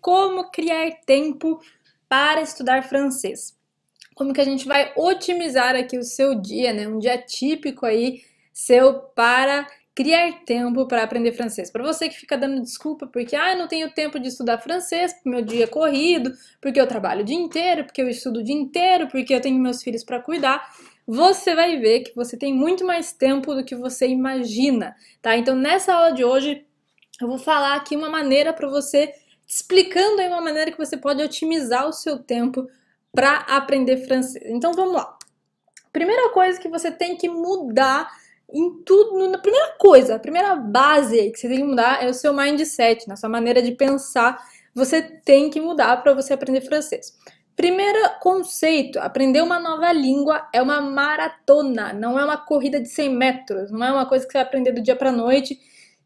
como criar tempo para estudar francês. Como que a gente vai otimizar aqui o seu dia, né? Um dia típico aí seu para criar tempo para aprender francês. Para você que fica dando desculpa porque ah, eu não tenho tempo de estudar francês, porque meu dia é corrido, porque eu trabalho o dia inteiro, porque eu estudo o dia inteiro, porque eu tenho meus filhos para cuidar, você vai ver que você tem muito mais tempo do que você imagina, tá? Então nessa aula de hoje eu vou falar aqui uma maneira para você explicando aí uma maneira que você pode otimizar o seu tempo para aprender francês. Então vamos lá. Primeira coisa que você tem que mudar em tudo, na primeira coisa, a primeira base que você tem que mudar é o seu mindset, na sua maneira de pensar, você tem que mudar para você aprender francês. Primeiro conceito, aprender uma nova língua é uma maratona, não é uma corrida de 100 metros, não é uma coisa que você vai aprender do dia para noite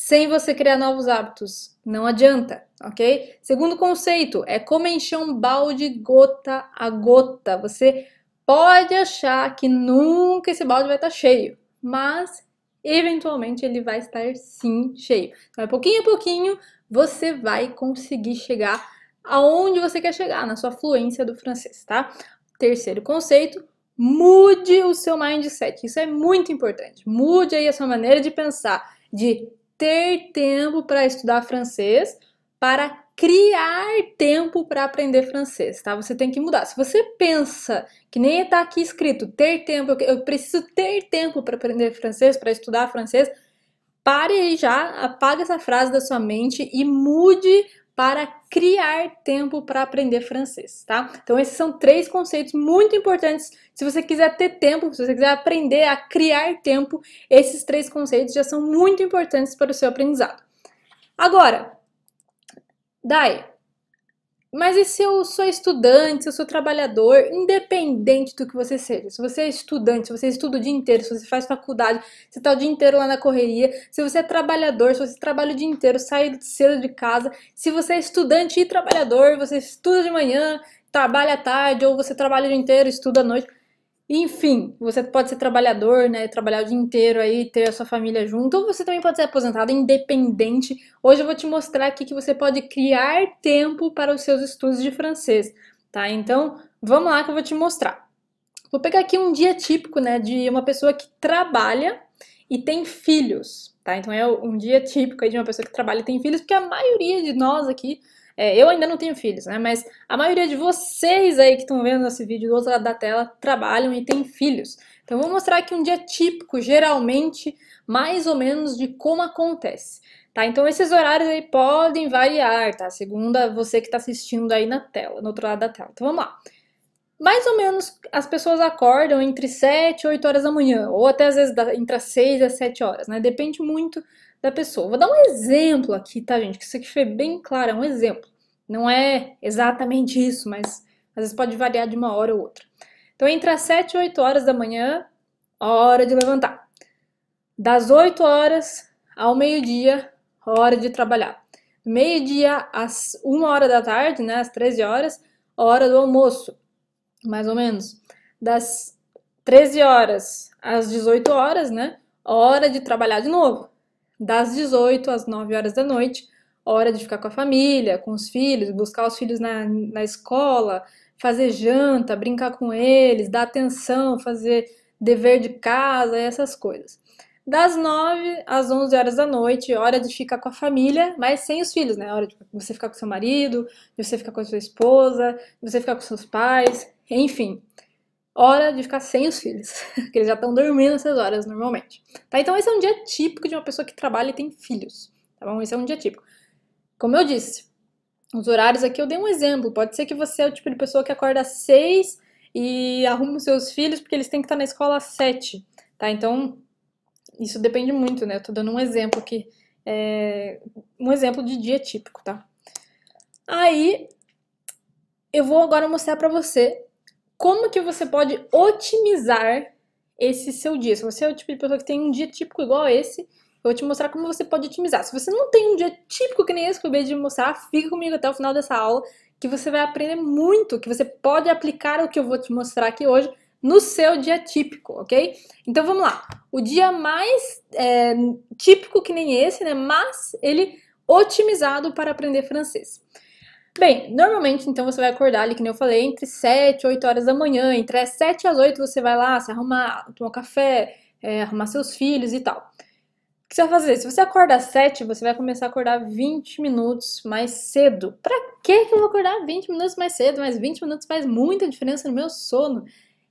sem você criar novos hábitos. Não adianta, ok? Segundo conceito, é como encher um balde gota a gota. Você pode achar que nunca esse balde vai estar tá cheio, mas eventualmente ele vai estar sim cheio. Então, é pouquinho a pouquinho você vai conseguir chegar aonde você quer chegar, na sua fluência do francês, tá? Terceiro conceito, mude o seu mindset. Isso é muito importante. Mude aí a sua maneira de pensar, de ter tempo para estudar francês, para criar tempo para aprender francês, tá? Você tem que mudar. Se você pensa que nem está aqui escrito ter tempo, eu preciso ter tempo para aprender francês, para estudar francês, pare aí já, apaga essa frase da sua mente e mude para criar tempo para aprender francês, tá? Então esses são três conceitos muito importantes. Se você quiser ter tempo, se você quiser aprender a criar tempo, esses três conceitos já são muito importantes para o seu aprendizado. Agora, Dai, mas e se eu sou estudante, se eu sou trabalhador, independente do que você seja? Se você é estudante, se você estuda o dia inteiro, se você faz faculdade, se está o dia inteiro lá na correria, se você é trabalhador, se você trabalha o dia inteiro, sai cedo de casa, se você é estudante e trabalhador, você estuda de manhã, trabalha à tarde, ou você trabalha o dia inteiro, estuda à noite. Enfim, você pode ser trabalhador, né? Trabalhar o dia inteiro aí, ter a sua família junto, ou você também pode ser aposentado, independente. Hoje eu vou te mostrar aqui que você pode criar tempo para os seus estudos de francês, tá? Então, vamos lá que eu vou te mostrar. Vou pegar aqui um dia típico, né, de uma pessoa que trabalha e tem filhos, tá? Então é um dia típico aí de uma pessoa que trabalha e tem filhos, porque a maioria de nós aqui é, eu ainda não tenho filhos, né? Mas a maioria de vocês aí que estão vendo esse vídeo do outro lado da tela trabalham e têm filhos. Então, eu vou mostrar aqui um dia típico, geralmente, mais ou menos de como acontece. Tá? Então, esses horários aí podem variar, tá? Segundo você que está assistindo aí na tela, no outro lado da tela. Então, vamos lá. Mais ou menos as pessoas acordam entre 7 e 8 horas da manhã, ou até às vezes entre as 6 e as 7 horas, né? Depende muito da pessoa. Vou dar um exemplo aqui, tá, gente? Que isso aqui foi bem claro, é um exemplo. Não é exatamente isso, mas às vezes pode variar de uma hora ou outra. Então, entre as 7 e 8 horas da manhã, hora de levantar. Das 8 horas ao meio-dia, hora de trabalhar. Meio-dia às 1 hora da tarde, né, às 13 horas, hora do almoço, mais ou menos. Das 13 horas às 18 horas, né, hora de trabalhar de novo das 18 às 9 horas da noite, hora de ficar com a família, com os filhos, buscar os filhos na, na escola, fazer janta, brincar com eles, dar atenção, fazer dever de casa, essas coisas. Das 9 às 11 horas da noite, hora de ficar com a família, mas sem os filhos, né? Hora de você ficar com seu marido, de você ficar com a sua esposa, de você ficar com seus pais, enfim hora de ficar sem os filhos, que eles já estão dormindo essas horas normalmente. Tá? Então esse é um dia típico de uma pessoa que trabalha e tem filhos, tá bom? Esse é um dia típico. Como eu disse, os horários aqui eu dei um exemplo, pode ser que você é o tipo de pessoa que acorda às seis e arruma os seus filhos porque eles têm que estar na escola às sete. tá? Então isso depende muito, né? Eu tô dando um exemplo aqui, é... um exemplo de dia típico, tá? Aí eu vou agora mostrar para você como que você pode otimizar esse seu dia. Se você é o tipo de pessoa que tem um dia típico igual a esse, eu vou te mostrar como você pode otimizar. Se você não tem um dia típico que nem esse que eu acabei de mostrar, fica comigo até o final dessa aula, que você vai aprender muito, que você pode aplicar o que eu vou te mostrar aqui hoje no seu dia típico, ok? Então vamos lá. O dia mais é, típico que nem esse, né? Mas ele otimizado para aprender francês. Bem, normalmente então você vai acordar ali, que nem eu falei, entre 7 e 8 horas da manhã, entre as 7 e 8 você vai lá se arrumar, tomar café, é, arrumar seus filhos e tal. O que você vai fazer? Se você acorda às 7, você vai começar a acordar 20 minutos mais cedo. Pra que eu vou acordar 20 minutos mais cedo? Mas 20 minutos faz muita diferença no meu sono.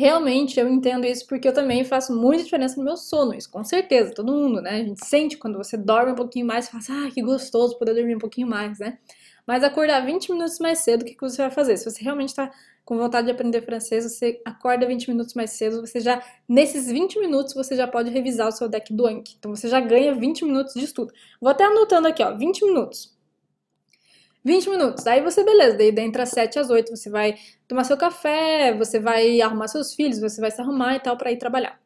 Realmente eu entendo isso porque eu também faço muita diferença no meu sono, isso com certeza, todo mundo, né? A gente sente quando você dorme um pouquinho mais, você fala, assim, ah, que gostoso poder dormir um pouquinho mais, né? Mas acordar 20 minutos mais cedo, o que, que você vai fazer? Se você realmente está com vontade de aprender francês, você acorda 20 minutos mais cedo, você já, nesses 20 minutos, você já pode revisar o seu deck do Anki. Então você já ganha 20 minutos de estudo. Vou até anotando aqui, ó, 20 minutos. 20 minutos. Aí você, beleza, daí entre as 7 às 8 você vai tomar seu café, você vai arrumar seus filhos, você vai se arrumar e tal para ir trabalhar.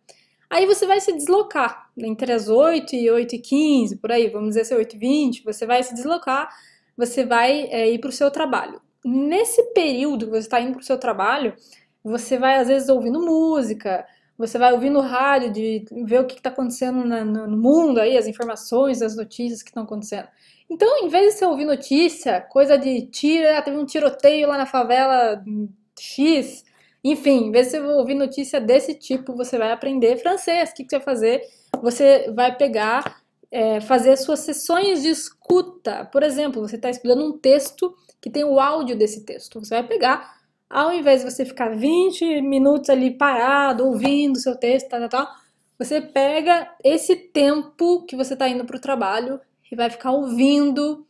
Aí você vai se deslocar né, entre as 8 e 8 e 15, por aí, vamos dizer assim, é 8 e 20, você vai se deslocar, você vai é, ir para o seu trabalho. Nesse período que você está indo para o seu trabalho, você vai às vezes ouvindo música, você vai ouvir no rádio, de ver o que está acontecendo na, no mundo aí, as informações, as notícias que estão acontecendo. Então, em vez de você ouvir notícia, coisa de tira, ah, teve um tiroteio lá na favela hum, X, enfim, em vez de você ouvir notícia desse tipo, você vai aprender francês. O que, que você vai fazer? Você vai pegar, é, fazer suas sessões de escuta. Por exemplo, você está estudando um texto que tem o áudio desse texto. Você vai pegar ao invés de você ficar 20 minutos ali parado, ouvindo seu texto, tal, tal, tal, você pega esse tempo que você está indo para o trabalho e vai ficar ouvindo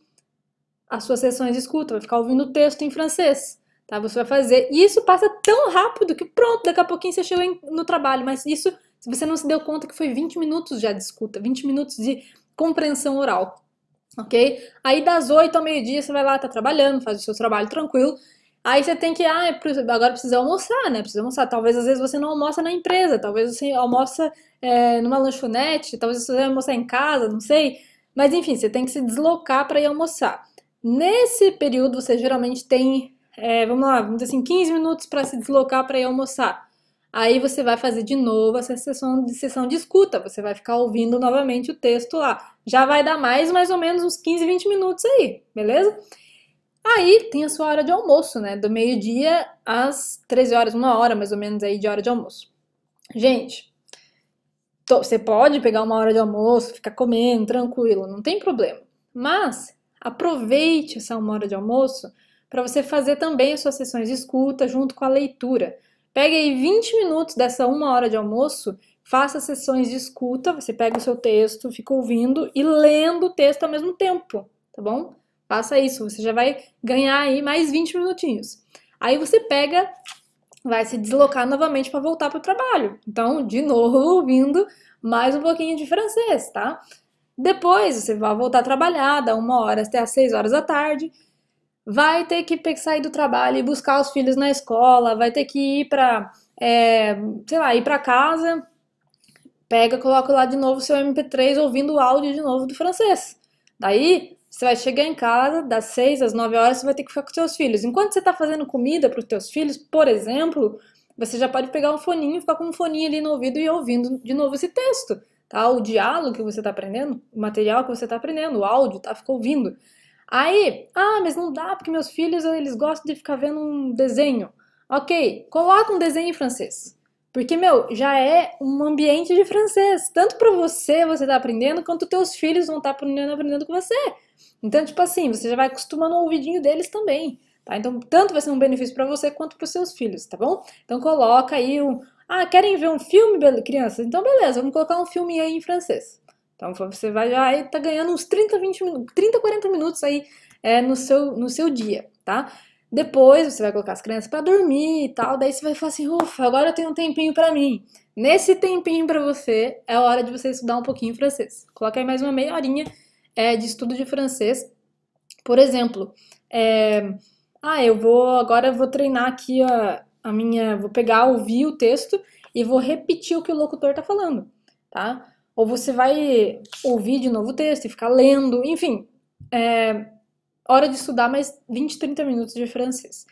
as suas sessões de escuta, vai ficar ouvindo o texto em francês, tá? Você vai fazer. E isso passa tão rápido que pronto, daqui a pouquinho você chegou no trabalho, mas isso, se você não se deu conta que foi 20 minutos já de escuta, 20 minutos de compreensão oral, ok? Aí das 8 ao meio-dia você vai lá, tá trabalhando, faz o seu trabalho tranquilo, Aí você tem que, ah, é agora precisa almoçar, né? Precisa almoçar. Talvez às vezes você não almoça na empresa, talvez você almoça é, numa lanchonete, talvez você vai almoçar em casa, não sei. Mas enfim, você tem que se deslocar para ir almoçar. Nesse período você geralmente tem, é, vamos lá, vamos dizer assim, 15 minutos para se deslocar para ir almoçar. Aí você vai fazer de novo essa sessão de, sessão de escuta, você vai ficar ouvindo novamente o texto lá. Já vai dar mais, mais ou menos uns 15, 20 minutos aí, beleza? Aí tem a sua hora de almoço, né? Do meio-dia às 13 horas, uma hora mais ou menos aí de hora de almoço. Gente, tô, você pode pegar uma hora de almoço, ficar comendo, tranquilo, não tem problema. Mas aproveite essa uma hora de almoço para você fazer também as suas sessões de escuta junto com a leitura. Pegue aí 20 minutos dessa uma hora de almoço, faça sessões de escuta, você pega o seu texto, fica ouvindo e lendo o texto ao mesmo tempo, tá bom? Faça isso, você já vai ganhar aí mais 20 minutinhos. Aí você pega, vai se deslocar novamente para voltar para o trabalho. Então, de novo, ouvindo mais um pouquinho de francês, tá? Depois você vai voltar a trabalhar, da uma hora até às seis horas da tarde. Vai ter que sair do trabalho e buscar os filhos na escola, vai ter que ir para, é, sei lá, ir para casa. Pega, coloca lá de novo seu MP3 ouvindo o áudio de novo do francês. Daí você vai chegar em casa, das 6 às 9 horas, você vai ter que ficar com seus filhos. Enquanto você está fazendo comida para os seus filhos, por exemplo, você já pode pegar um foninho, ficar com um foninho ali no ouvido e ouvindo de novo esse texto, tá? O diálogo que você está aprendendo, o material que você está aprendendo, o áudio, tá? ficou ouvindo. Aí, ah, mas não dá porque meus filhos, eles gostam de ficar vendo um desenho. Ok, coloca um desenho em francês. Porque, meu, já é um ambiente de francês. Tanto para você, você tá aprendendo, quanto teus filhos vão estar tá aprendendo, com você. Então, tipo assim, você já vai acostumando o ouvidinho deles também, tá? Então, tanto vai ser um benefício para você quanto para os seus filhos, tá bom? Então, coloca aí um... Ah, querem ver um filme, crianças? Então, beleza, vamos colocar um filme aí em francês. Então, você vai já aí, tá ganhando uns 30, 20 minutos, 30, 40 minutos aí é, no, seu, no seu dia, tá? Depois você vai colocar as crianças para dormir e tal, daí você vai falar assim, ufa, agora eu tenho um tempinho para mim. Nesse tempinho para você, é hora de você estudar um pouquinho francês. Coloca aí mais uma meia horinha é, de estudo de francês. Por exemplo, é, ah, eu vou agora eu vou treinar aqui a, a minha, vou pegar, ouvir o texto e vou repetir o que o locutor tá falando, tá? Ou você vai ouvir de novo o texto e ficar lendo, enfim, é, hora de estudar mais 20, 30 minutos de francês.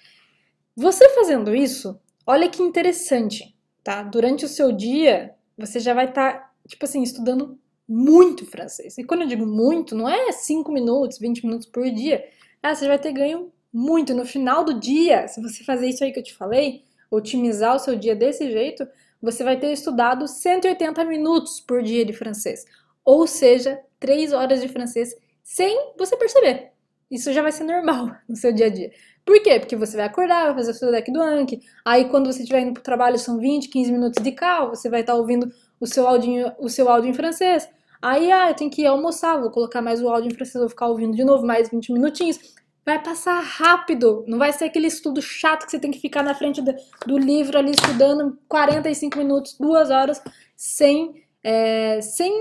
Você fazendo isso, olha que interessante, tá? Durante o seu dia, você já vai estar, tá, tipo assim, estudando muito francês. E quando eu digo muito, não é 5 minutos, 20 minutos por dia. Ah, você vai ter ganho muito. No final do dia, se você fazer isso aí que eu te falei, otimizar o seu dia desse jeito, você vai ter estudado 180 minutos por dia de francês. Ou seja, 3 horas de francês sem você perceber. Isso já vai ser normal no seu dia a dia. Por quê? Porque você vai acordar, vai fazer o seu deck do Anki, aí quando você estiver indo para o trabalho são 20, 15 minutos de carro, você vai estar tá ouvindo o seu, áudio, o seu áudio em francês. Aí, ah, eu tenho que ir almoçar, vou colocar mais o áudio em francês, vou ficar ouvindo de novo mais 20 minutinhos. Vai passar rápido, não vai ser aquele estudo chato que você tem que ficar na frente do, do livro ali estudando 45 minutos, duas horas, sem, é, sem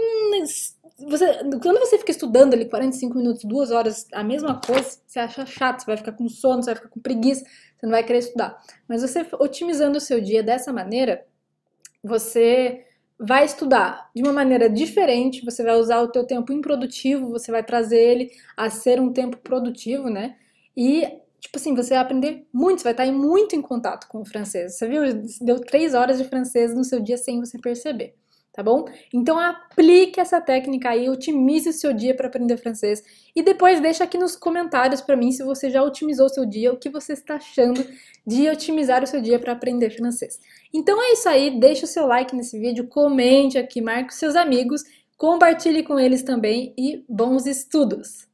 você, quando você fica estudando ali 45 minutos, duas horas, a mesma coisa, você acha chato, você vai ficar com sono, você vai ficar com preguiça, você não vai querer estudar. Mas você otimizando o seu dia dessa maneira, você vai estudar de uma maneira diferente, você vai usar o teu tempo improdutivo, você vai trazer ele a ser um tempo produtivo, né? E, tipo assim, você vai aprender muito, você vai estar muito em contato com o francês. Você viu? Deu três horas de francês no seu dia sem você perceber tá bom? Então aplique essa técnica aí, otimize o seu dia para aprender francês e depois deixa aqui nos comentários para mim se você já otimizou o seu dia, o que você está achando de otimizar o seu dia para aprender francês. Então é isso aí, deixa o seu like nesse vídeo, comente aqui, marque os seus amigos, compartilhe com eles também e bons estudos.